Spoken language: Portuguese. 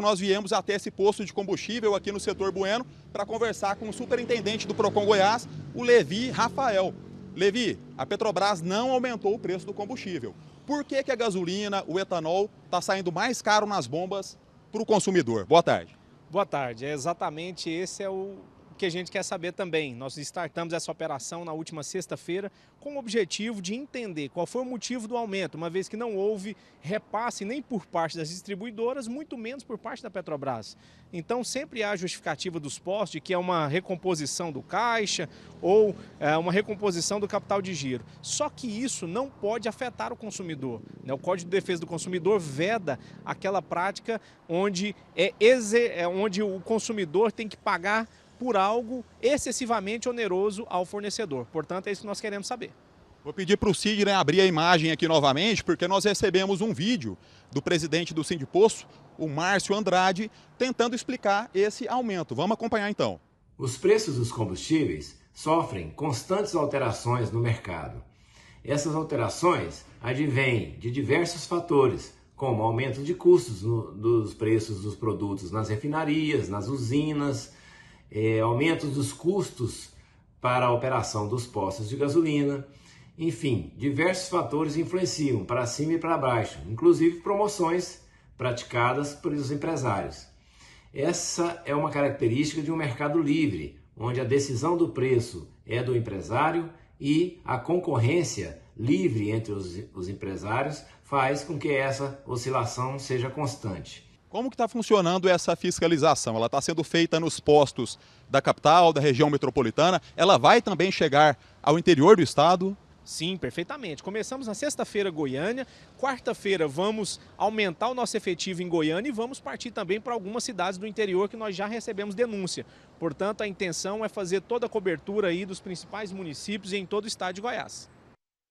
nós viemos até esse posto de combustível aqui no setor Bueno para conversar com o superintendente do Procon Goiás, o Levi Rafael. Levi, a Petrobras não aumentou o preço do combustível. Por que, que a gasolina, o etanol, está saindo mais caro nas bombas para o consumidor? Boa tarde. Boa tarde. É exatamente esse é o que a gente quer saber também. Nós startamos essa operação na última sexta-feira com o objetivo de entender qual foi o motivo do aumento, uma vez que não houve repasse nem por parte das distribuidoras, muito menos por parte da Petrobras. Então, sempre há justificativa dos postos de que é uma recomposição do caixa ou é, uma recomposição do capital de giro. Só que isso não pode afetar o consumidor. Né? O Código de Defesa do Consumidor veda aquela prática onde, é, é onde o consumidor tem que pagar por algo excessivamente oneroso ao fornecedor. Portanto, é isso que nós queremos saber. Vou pedir para o Sidney né, abrir a imagem aqui novamente, porque nós recebemos um vídeo do presidente do Sindipoço, o Márcio Andrade, tentando explicar esse aumento. Vamos acompanhar então. Os preços dos combustíveis sofrem constantes alterações no mercado. Essas alterações advêm de diversos fatores, como aumento de custos no, dos preços dos produtos nas refinarias, nas usinas, é, aumentos dos custos para a operação dos postos de gasolina, enfim, diversos fatores influenciam para cima e para baixo, inclusive promoções praticadas por os empresários. Essa é uma característica de um mercado livre, onde a decisão do preço é do empresário e a concorrência livre entre os, os empresários faz com que essa oscilação seja constante. Como que está funcionando essa fiscalização? Ela está sendo feita nos postos da capital, da região metropolitana? Ela vai também chegar ao interior do estado? Sim, perfeitamente. Começamos na sexta-feira Goiânia, quarta-feira vamos aumentar o nosso efetivo em Goiânia e vamos partir também para algumas cidades do interior que nós já recebemos denúncia. Portanto, a intenção é fazer toda a cobertura aí dos principais municípios e em todo o estado de Goiás.